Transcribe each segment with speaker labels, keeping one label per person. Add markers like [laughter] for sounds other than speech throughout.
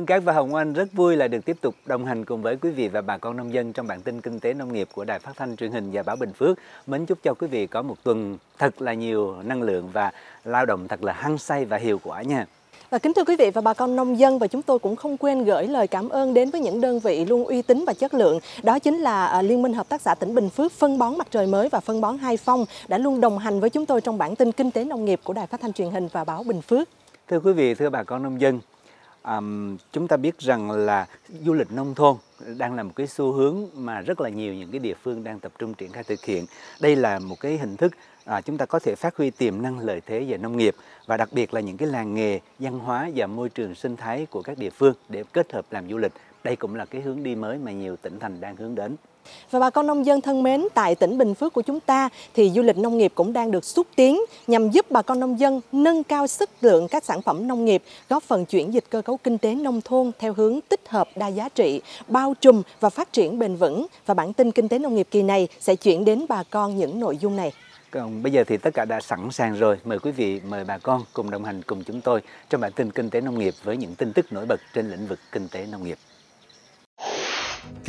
Speaker 1: Hương Cát và Hồng Anh rất vui là được tiếp tục đồng hành cùng với quý vị và bà con nông dân trong bản tin kinh tế nông nghiệp của Đài Phát thanh truyền hình và báo Bình Phước. Mến chúc cho quý vị có một tuần thật là nhiều năng lượng và lao động thật là hăng say và hiệu quả nha.
Speaker 2: Và kính thưa quý vị và bà con nông dân và chúng tôi cũng không quên gửi lời cảm ơn đến với những đơn vị luôn uy tín và chất lượng. Đó chính là à, Liên minh Hợp tác xã tỉnh Bình Phước, phân bón mặt trời mới và phân bón Hai Phong đã luôn đồng hành với chúng tôi trong bản tin kinh tế nông nghiệp của Đài Phát thanh truyền hình và báo Bình Phước.
Speaker 1: Thưa quý vị, thưa bà con nông dân, um, chúng ta biết rằng là du lịch nông thôn đang là một cái xu hướng mà rất là nhiều những cái địa phương đang tập trung triển khai thực hiện. Đây là một cái hình thức à, chúng ta có thể phát huy tiềm năng lợi thế về nông nghiệp và đặc biệt là những cái làng nghề, văn hóa và môi trường sinh thái của các địa phương để kết hợp làm du lịch. Đây cũng là cái hướng đi mới mà nhiều tỉnh thành đang hướng đến.
Speaker 2: Và bà con nông dân thân mến, tại tỉnh Bình Phước của chúng ta thì du lịch nông nghiệp cũng đang được xúc tiến nhằm giúp bà con nông dân nâng cao sức lượng các sản phẩm nông nghiệp, góp phần chuyển dịch cơ cấu kinh tế nông thôn theo hướng tích hợp đa giá trị, bao trùm và phát triển bền vững. Và bản tin kinh tế nông nghiệp kỳ này sẽ chuyển đến bà con những nội dung này.
Speaker 1: Còn bây giờ thì tất cả đã sẵn sàng rồi. Mời quý vị, mời bà con cùng đồng hành cùng chúng tôi trong bản tin Kinh tế Nông nghiệp với những tin tức nổi bật trên lĩnh vực kinh tế nông nghiệp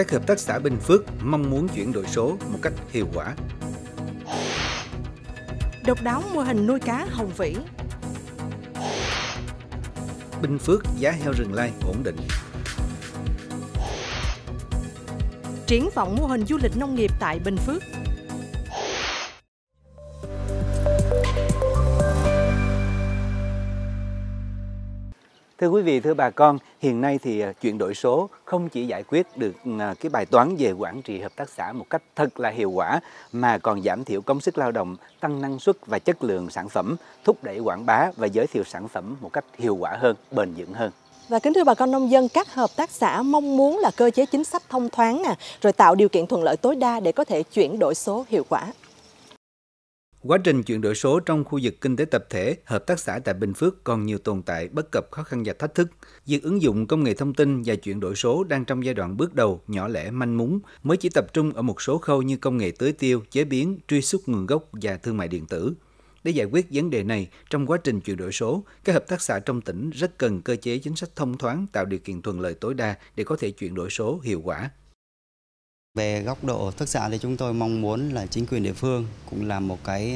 Speaker 1: các hợp tác xã Bình Phước mong muốn chuyển đổi số một cách hiệu quả.
Speaker 2: Độc đáo mô hình nuôi cá hồng vĩ.
Speaker 1: Bình Phước giá heo rừng lai ổn định.
Speaker 2: Triển vọng mô hình du lịch nông nghiệp tại Bình Phước.
Speaker 1: Thưa quý vị, thưa bà con, hiện nay thì à, chuyển đổi số không chỉ giải quyết được ừ, à, cái bài toán về quản trị hợp tác xã một cách thật là hiệu quả mà còn giảm thiểu công sức lao động, tăng năng suất và chất lượng sản phẩm, thúc đẩy quảng bá và giới thiệu sản phẩm một cách hiệu quả hơn, bền vững hơn.
Speaker 2: Và kính thưa bà con nông dân, các hợp tác xã mong muốn là cơ chế chính sách thông thoáng, à, rồi tạo điều kiện thuận lợi tối đa để có thể chuyển đổi số hiệu quả.
Speaker 1: Quá trình chuyển đổi số trong khu vực kinh tế tập thể, hợp tác xã tại Bình Phước còn nhiều tồn tại, bất cập khó khăn và thách thức. Việc ứng dụng công nghệ thông tin và chuyển đổi số đang trong giai đoạn bước đầu, nhỏ lẻ, manh mún, mới chỉ tập trung ở một số khâu như công nghệ tưới tiêu, chế biến, truy xuất nguồn gốc và thương mại điện tử. Để giải quyết vấn đề này, trong quá trình chuyển đổi số, các hợp tác xã trong tỉnh rất cần cơ chế chính sách thông thoáng tạo điều kiện thuận lợi tối đa để có thể chuyển đổi số hiệu quả, về góc độ thức xã thì chúng tôi mong muốn là chính quyền địa phương cũng là một cái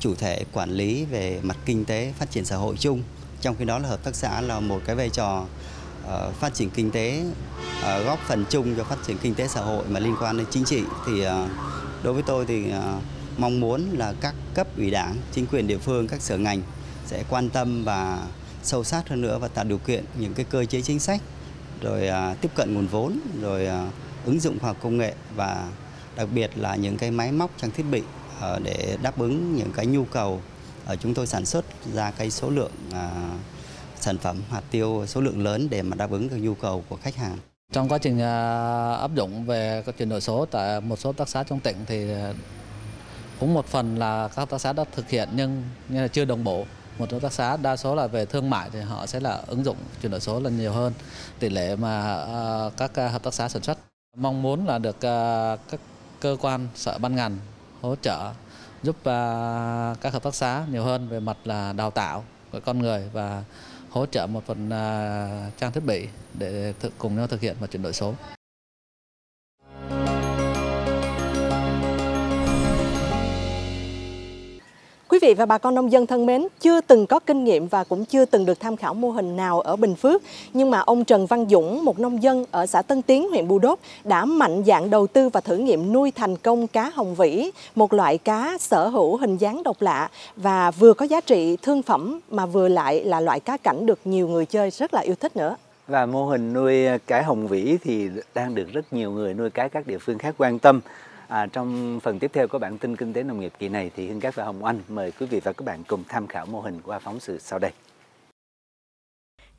Speaker 1: chủ thể quản lý về mặt kinh tế phát triển xã hội chung. Trong khi đó là hợp tác xã là một cái vai trò ờ, phát triển kinh tế ờ, góp phần chung cho phát triển kinh tế xã hội mà liên quan đến chính trị thì ờ, đối với tôi thì mong muốn là các cấp ủy đảng, chính quyền địa phương, các sở ngành sẽ quan tâm và sâu sát hơn nữa và tạo điều kiện những cái cơ chế chính sách rồi tiếp cận nguồn vốn rồi ứng dụng khoa học công nghệ và đặc biệt là những cái máy móc trang thiết bị ờ, để đáp ứng những cái nhu cầu ờ, chúng tôi sản xuất ra cái số lượng à, sản phẩm hạt tiêu số lượng lớn để mà đáp ứng được nhu cầu của khách hàng. Trong quá trình à, áp dụng về các chuyển đổi số tại một số tác xã trong tỉnh thì à, cũng một phần là các tác xã đã thực hiện nhưng như là chưa đồng bộ một số tác xã đa số là về thương mại thì họ sẽ là ứng dụng chuyển đổi số là nhiều hơn tỷ lệ mà các hợp tác xã sản xuất Mong muốn là được à, các cơ quan sở ban ngành hỗ trợ giúp à, các hợp tác xã nhiều hơn về mặt là đào tạo của con người và hỗ trợ một phần à, trang thiết bị để cùng nhau thực hiện và chuyển đổi số.
Speaker 2: Quý vị và bà con nông dân thân mến, chưa từng có kinh nghiệm và cũng chưa từng được tham khảo mô hình nào ở Bình Phước, nhưng mà ông Trần Văn Dũng, một nông dân ở xã Tân Tiến, huyện Bù Đốp, đã mạnh dạn đầu tư và thử nghiệm nuôi thành công cá hồng vĩ, một loại cá sở hữu hình dáng độc lạ và vừa có giá trị thương phẩm mà vừa lại là loại cá cảnh được nhiều người chơi rất là yêu thích nữa.
Speaker 1: Và mô hình nuôi cá hồng vĩ thì đang được rất nhiều người nuôi cá các địa phương khác quan tâm À, trong phần tiếp theo của bản tin kinh tế nông nghiệp kỳ này thì Hưng Cát và Hồng Anh mời quý vị và các bạn cùng tham khảo mô hình qua phóng sự sau đây.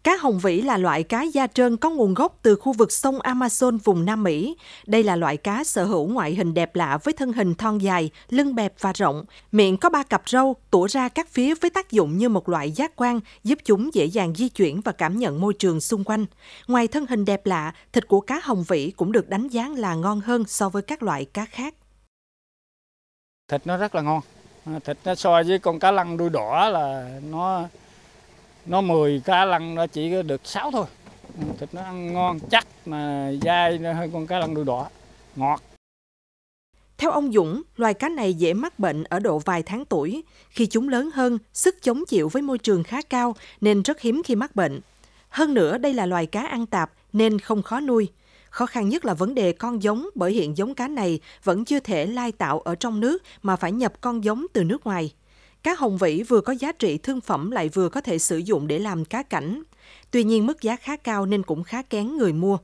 Speaker 2: Cá hồng vĩ là loại cá da trơn có nguồn gốc từ khu vực sông Amazon vùng Nam Mỹ. Đây là loại cá sở hữu ngoại hình đẹp lạ với thân hình thon dài, lưng bẹp và rộng, miệng có ba cặp râu, tủa ra các phía với tác dụng như một loại giác quan giúp chúng dễ dàng di chuyển và cảm nhận môi trường xung quanh. Ngoài thân hình đẹp lạ, thịt của cá hồng vĩ cũng được đánh giá là ngon hơn so với các loại cá khác.
Speaker 1: Thịt nó rất là ngon. Thịt nó so với con cá lăng đuôi đỏ là nó nó 10
Speaker 2: cá lăng nó chỉ được 6 thôi thịt nó ăn ngon chắc mà dai hơn con cá lăng đuôi đỏ ngọt theo ông Dũng, loài cá này dễ mắc bệnh ở độ vài tháng tuổi. Khi chúng lớn hơn, sức chống chịu với môi trường khá cao nên rất hiếm khi mắc bệnh. Hơn nữa, đây là loài cá ăn tạp nên không khó nuôi. Khó khăn nhất là vấn đề con giống bởi hiện giống cá này vẫn chưa thể lai tạo ở trong nước mà phải nhập con giống từ nước ngoài. Cá hồng vĩ vừa có giá trị thương phẩm lại vừa có thể sử dụng để làm cá cảnh. Tuy nhiên mức giá khá cao nên cũng khá kén người mua.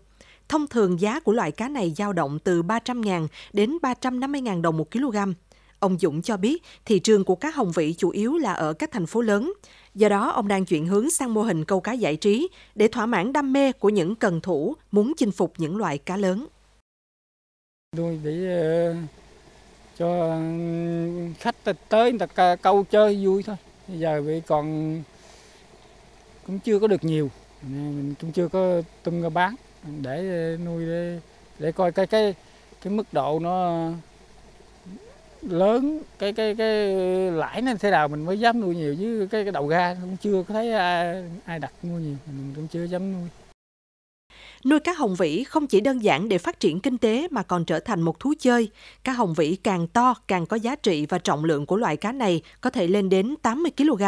Speaker 2: Thông thường giá của loại cá này dao động từ 300.000 đến 350.000 đồng một kg. Ông Dũng cho biết thị trường của cá hồng vĩ chủ yếu là ở các thành phố lớn. Do đó, ông đang chuyển hướng sang mô hình câu cá giải trí để thỏa mãn đam mê của những cần thủ muốn chinh phục những loại cá lớn.
Speaker 1: Tôi bị cho khách tới người ta câu chơi vui thôi bây giờ vậy còn cũng chưa có được nhiều mình cũng chưa có tung ra bán để nuôi để, để coi cái cái cái mức độ nó lớn cái cái
Speaker 2: cái lãi nên thế nào mình mới dám nuôi nhiều chứ cái, cái đầu ga cũng chưa có thấy ai, ai đặt mua nhiều mình cũng chưa dám nuôi Nuôi cá hồng vĩ không chỉ đơn giản để phát triển kinh tế mà còn trở thành một thú chơi. Cá hồng vĩ càng to càng có giá trị và trọng lượng của loại cá này có thể lên đến 80 kg.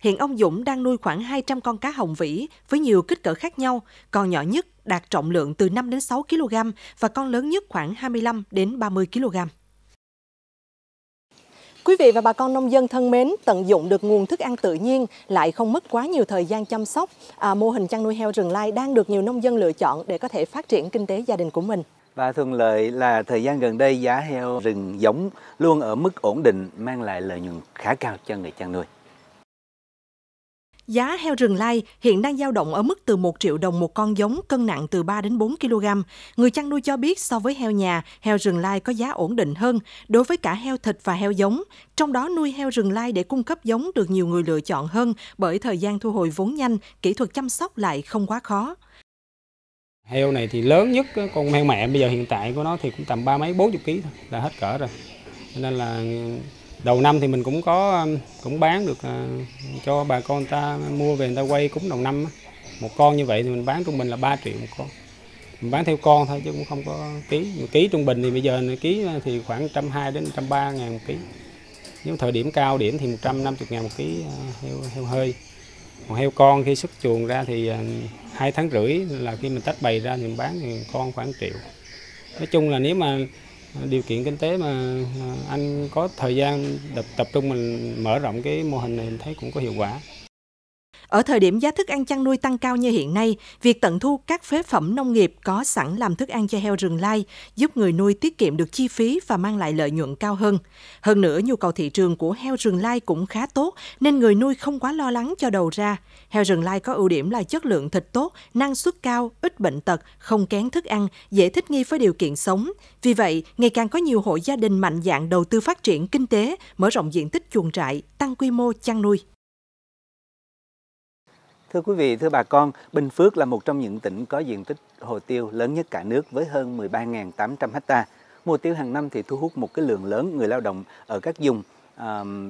Speaker 2: Hiện ông Dũng đang nuôi khoảng 200 con cá hồng vĩ với nhiều kích cỡ khác nhau, con nhỏ nhất đạt trọng lượng từ 5 đến 6 kg và con lớn nhất khoảng 25 đến 30 kg. Quý vị và bà con nông dân thân mến, tận dụng được nguồn thức ăn tự nhiên lại không mất quá nhiều thời gian chăm sóc. À, mô hình chăn nuôi heo rừng lai đang được nhiều nông dân lựa chọn để có thể phát triển kinh tế gia đình của mình.
Speaker 1: Và thuận lợi là thời gian gần đây giá heo rừng giống luôn ở mức ổn định mang lại lợi nhuận khá cao cho người chăn nuôi.
Speaker 2: Giá heo rừng lai hiện đang dao động ở mức từ 1 triệu đồng một con giống cân nặng từ 3 đến 4 kg. Người chăn nuôi cho biết so với heo nhà, heo rừng lai có giá ổn định hơn đối với cả heo thịt và heo giống. Trong đó nuôi heo rừng lai để cung cấp giống được nhiều người lựa chọn hơn bởi thời gian thu hồi vốn nhanh, kỹ thuật chăm sóc lại không quá khó.
Speaker 1: Heo này thì lớn nhất con heo mẹ bây giờ hiện tại của nó thì cũng tầm ba mấy 40 kg thôi là hết cỡ rồi. nên là đầu năm thì mình cũng có um, cũng bán được ờ, cho bà con ta mua về người ta quay cúng đầu năm một con như vậy thì mình bán trung bình là 3 triệu một con mình bán theo con thôi chứ cũng không có ký một ký trung bình thì bây giờ ký ờ, thì khoảng 120 đến 130 ngàn một ký nếu thời điểm cao điểm thì 150 ngàn một ký ờ, heo, heo hơi còn heo con khi xuất chuồng ra thì hai tháng rưỡi là khi mình tách bày ra thì mình bán thì con khoảng triệu nói chung là nếu mà điều kiện kinh tế mà anh có thời gian tập trung mình mở rộng cái mô hình này mình thấy cũng có hiệu quả
Speaker 2: ở thời điểm giá thức ăn chăn nuôi tăng cao như hiện nay, việc tận thu các phế phẩm nông nghiệp có sẵn làm thức ăn cho heo rừng lai giúp người nuôi tiết kiệm được chi phí và mang lại lợi nhuận cao hơn. Hơn nữa, nhu cầu thị trường của heo rừng lai cũng khá tốt nên người nuôi không quá lo lắng cho đầu ra. Heo rừng lai có ưu điểm là chất lượng thịt tốt, năng suất cao, ít bệnh tật, không kén thức ăn, dễ thích nghi với điều kiện sống. Vì vậy, ngày càng có nhiều hộ gia đình mạnh dạn đầu tư phát triển kinh tế, mở rộng diện tích chuồng trại, tăng quy mô chăn nuôi. Thưa quý
Speaker 1: vị, thưa bà con, Bình Phước là một trong những tỉnh có diện tích hồ tiêu lớn nhất cả nước với hơn 13.800 ha. Mùa tiêu hàng năm thì thu hút một cái lượng lớn người lao động ở các vùng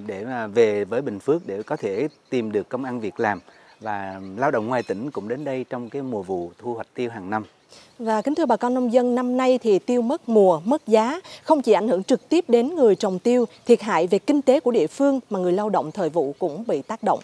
Speaker 1: để mà về với Bình Phước để có thể tìm được công ăn việc làm và lao động ngoài tỉnh cũng đến đây trong cái mùa vụ thu hoạch tiêu hàng năm.
Speaker 2: Và kính thưa bà con nông dân, năm nay thì tiêu mất mùa, mất giá, không chỉ ảnh hưởng trực tiếp đến người trồng tiêu, thiệt hại về kinh tế của địa phương mà người lao động thời vụ cũng bị tác động.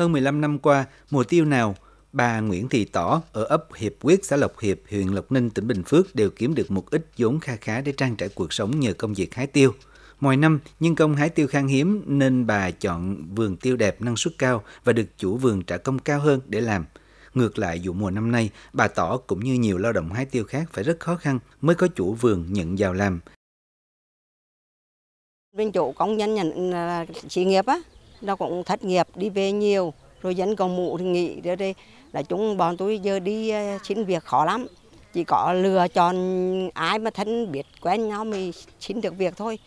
Speaker 1: Hơn 15 năm qua, mùa tiêu nào, bà Nguyễn Thị Tỏ ở ấp Hiệp Quyết, xã Lộc Hiệp, huyện Lộc Ninh, tỉnh Bình Phước đều kiếm được một ít vốn kha khá để trang trải cuộc sống nhờ công việc hái tiêu. Mỗi năm, nhân công hái tiêu khan hiếm nên bà chọn vườn tiêu đẹp năng suất cao và được chủ vườn trả công cao hơn để làm. Ngược lại, vụ mùa năm nay, bà Tỏ cũng như nhiều lao động hái tiêu khác phải rất khó khăn mới có chủ vườn nhận vào làm.
Speaker 2: Bên chủ công nhân nhận sự nghiệp á, là cũng thất nghiệp đi về nhiều rồi dân còn mụ thì nghỉ ra đây là chúng bọn tôi giờ đi à, xin việc khó lắm chỉ có lừa chọn ai mà thân biết quen nhau mới xin được việc thôi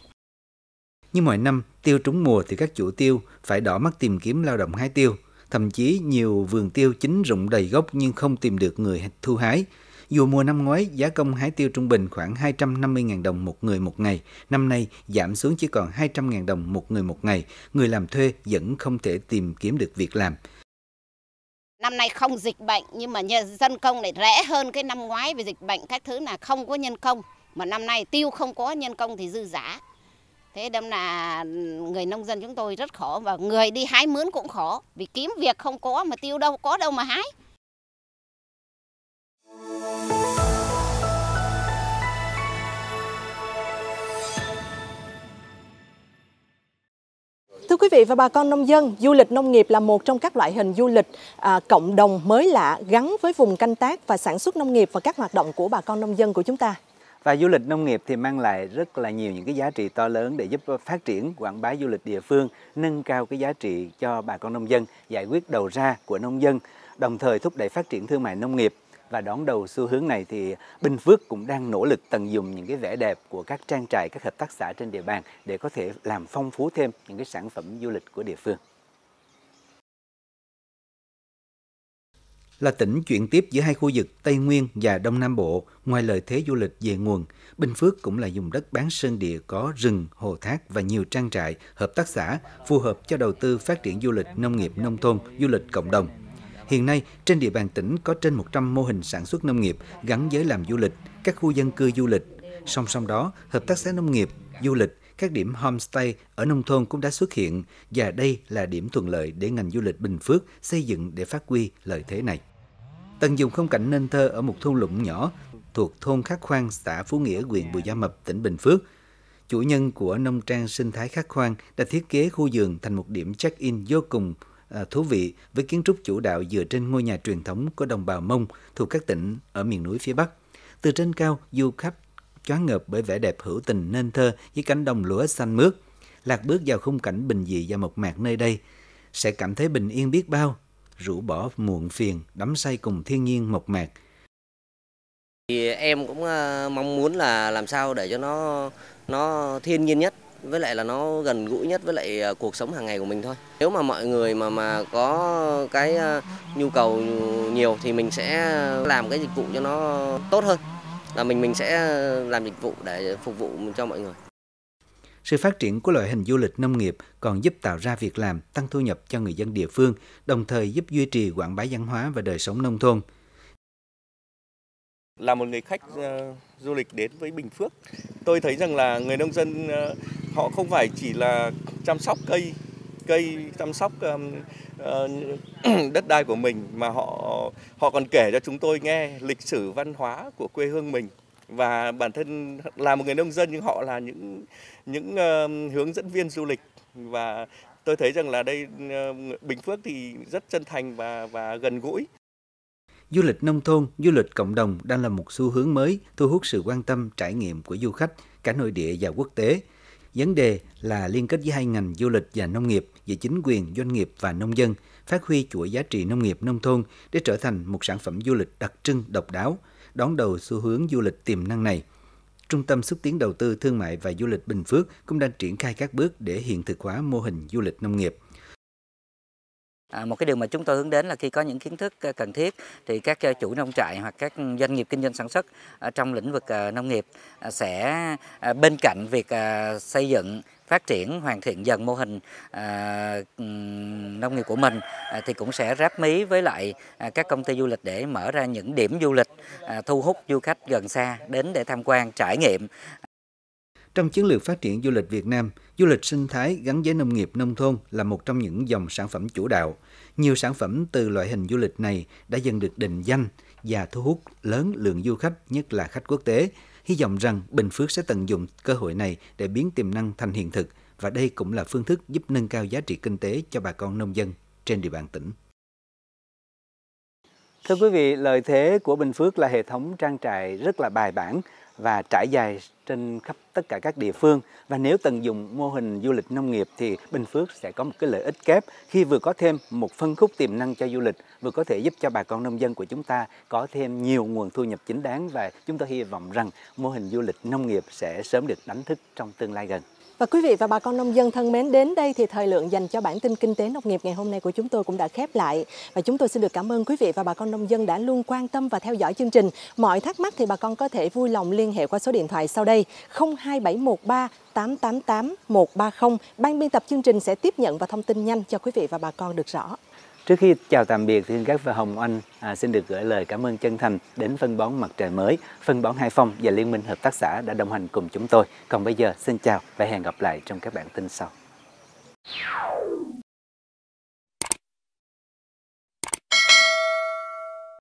Speaker 1: như mọi năm tiêu trúng mùa thì các chủ tiêu phải đỏ mắt tìm kiếm lao động hái tiêu thậm chí nhiều vườn tiêu chính rụng đầy gốc nhưng không tìm được người thu hái dù mùa năm ngoái giá công hái tiêu trung bình khoảng 250.000 đồng một người một ngày, năm nay giảm xuống chỉ còn 200.000 đồng một người một ngày, người làm thuê vẫn không thể tìm kiếm được việc làm.
Speaker 2: Năm nay không dịch bệnh nhưng mà dân công lại rẻ hơn cái năm ngoái vì dịch bệnh các thứ là không có nhân công. Mà năm nay tiêu không có nhân công thì dư giả Thế đâm là ừ, người nông dân chúng tôi rất khổ và người đi hái mướn cũng khổ vì kiếm việc không có mà tiêu đâu có đâu mà hái. Thưa quý vị và bà con nông dân, du lịch nông nghiệp là một trong các loại hình du lịch à, cộng đồng mới lạ gắn với vùng canh tác và sản xuất nông nghiệp và các hoạt động của bà con nông dân của chúng ta.
Speaker 1: Và du lịch nông nghiệp thì mang lại rất là nhiều những cái giá trị to lớn để giúp phát triển quảng bá du lịch địa phương, nâng cao cái giá trị cho bà con nông dân, giải quyết đầu ra của nông dân, đồng thời thúc đẩy phát triển thương mại nông nghiệp và đón đầu xu hướng này thì Bình Phước cũng đang nỗ lực tận dụng những cái vẻ đẹp của các trang trại, các hợp tác xã trên địa bàn để có thể làm phong phú thêm những cái sản phẩm du lịch của địa phương. là tỉnh chuyển tiếp giữa hai khu vực Tây Nguyên và Đông Nam Bộ, ngoài lợi thế du lịch về nguồn, Bình Phước cũng là vùng đất bán sơn địa có rừng, hồ thác và nhiều trang trại, hợp tác xã, phù hợp cho đầu tư phát triển du lịch nông nghiệp nông thôn, du lịch cộng đồng. Hiện nay, trên địa bàn tỉnh có trên 100 mô hình sản xuất nông nghiệp gắn với làm du lịch, các khu dân cư du lịch. Song song đó, hợp tác xã nông nghiệp, du lịch, các điểm homestay ở nông thôn cũng đã xuất hiện và đây là điểm thuận lợi để ngành du lịch Bình Phước xây dựng để phát huy lợi thế này. Tận dụng không cảnh nên thơ ở một thôn lũng nhỏ thuộc thôn Khắc Khoan, xã Phú Nghĩa, huyện Bù Gia Mập, tỉnh Bình Phước. Chủ nhân của nông trang sinh thái Khắc Khoan đã thiết kế khu vườn thành một điểm check-in vô cùng À, thú vị với kiến trúc chủ đạo dựa trên ngôi nhà truyền thống của đồng bào Mông thuộc các tỉnh ở miền núi phía Bắc. Từ trên cao, du khách choáng ngợp bởi vẻ đẹp hữu tình nên thơ với cánh đồng lúa xanh mướt. Lạc bước vào khung cảnh bình dị và mộc mạc nơi đây, sẽ cảm thấy bình yên biết bao, rũ bỏ muộn phiền, đắm say cùng thiên nhiên mộc mạc. Thì em cũng ờ, mong muốn là làm sao để cho nó nó thiên nhiên nhất với lại là nó gần gũi nhất với lại à, cuộc sống hàng ngày của mình thôi. Nếu mà mọi người mà mà có cái à, nhu cầu nhiều thì mình sẽ làm cái dịch vụ cho nó tốt hơn.
Speaker 2: Là mình mình sẽ làm dịch vụ để phục vụ cho mọi người.
Speaker 1: Sự phát triển của loại hình du lịch nông nghiệp còn giúp tạo ra việc làm, tăng thu nhập cho người dân địa phương, đồng thời giúp duy trì quảng bá văn hóa và đời sống nông thôn. Là một người khách uh, du lịch đến với Bình Phước, tôi thấy rằng là người nông dân uh, họ không phải chỉ là chăm sóc cây, cây chăm sóc um, uh, [clears throat] đất đai của mình mà họ họ còn kể cho chúng tôi nghe lịch sử văn hóa của quê hương mình và bản thân là một người nông dân nhưng họ là những những uh, hướng dẫn viên du lịch và tôi thấy rằng là đây uh, Bình Phước thì rất chân thành và và gần gũi Du lịch nông thôn, du lịch cộng đồng đang là một xu hướng mới thu hút sự quan tâm trải nghiệm của du khách cả nội địa và quốc tế. Vấn đề là liên kết giữa hai ngành du lịch và nông nghiệp giữa chính quyền, doanh nghiệp và nông dân, phát huy chuỗi giá trị nông nghiệp nông thôn để trở thành một sản phẩm du lịch đặc trưng, độc đáo, đón đầu xu hướng du lịch tiềm năng này. Trung tâm xúc tiến đầu tư thương mại và du lịch Bình Phước cũng đang triển khai các bước để hiện thực hóa mô hình du lịch nông nghiệp. À, một cái điều mà chúng tôi hướng đến là khi có những kiến thức ờ, cần thiết thì các ờ, chủ nông trại hoặc các doanh nghiệp kinh doanh sản xuất trong lĩnh vực ờ, nông nghiệp sẽ bên cạnh việc xây dựng phát triển hoàn thiện dần mô hình à, nông nghiệp của mình à, thì cũng sẽ ráp mí với lại à, các công ty du lịch để mở ra những điểm du lịch à, thu hút du khách gần xa đến để tham quan trải nghiệm trong chiến lược phát triển du lịch Việt Nam, du lịch sinh thái gắn với nông nghiệp nông thôn là một trong những dòng sản phẩm chủ đạo. Nhiều sản phẩm từ loại hình du lịch này đã dần được định danh và thu hút lớn lượng du khách, nhất là khách quốc tế. Hy vọng rằng Bình Phước sẽ tận dụng cơ hội này để biến tiềm năng thành hiện thực và đây cũng là phương thức giúp nâng cao giá trị kinh tế cho bà con nông dân trên địa bàn tỉnh. Thưa quý vị, lợi thế của Bình Phước là hệ thống trang trại rất là bài bản và trải dài trên khắp tất cả các địa phương và nếu tận dụng mô hình du lịch nông nghiệp thì Bình Phước sẽ có một cái lợi ích kép khi vừa có thêm một phân khúc tiềm năng cho du lịch vừa có thể giúp cho bà con nông dân của chúng ta có thêm nhiều nguồn thu nhập chính đáng và chúng tôi hy vọng rằng mô hình du lịch nông nghiệp sẽ sớm được đánh thức trong tương lai gần.
Speaker 2: Và quý vị và bà con nông dân thân mến, đến đây thì thời lượng dành cho bản tin kinh tế nông nghiệp ngày hôm nay của chúng tôi cũng đã khép lại. Và chúng tôi xin được cảm ơn quý vị và bà con nông dân đã luôn quan tâm và theo dõi chương trình. Mọi thắc mắc thì bà con có thể vui lòng liên hệ qua số điện thoại sau đây 02713 888 130. Ban biên tập chương trình sẽ tiếp nhận và thông tin nhanh cho quý vị và bà con được rõ.
Speaker 1: Trước khi chào tạm biệt thì các và Hồng Anh à, xin được gửi lời cảm ơn chân thành đến phân bón mặt trời mới, phân bón Hải Phòng và Liên minh Hợp tác xã đã đồng hành cùng chúng tôi. Còn bây giờ xin chào và hẹn gặp lại trong các bản tin sau.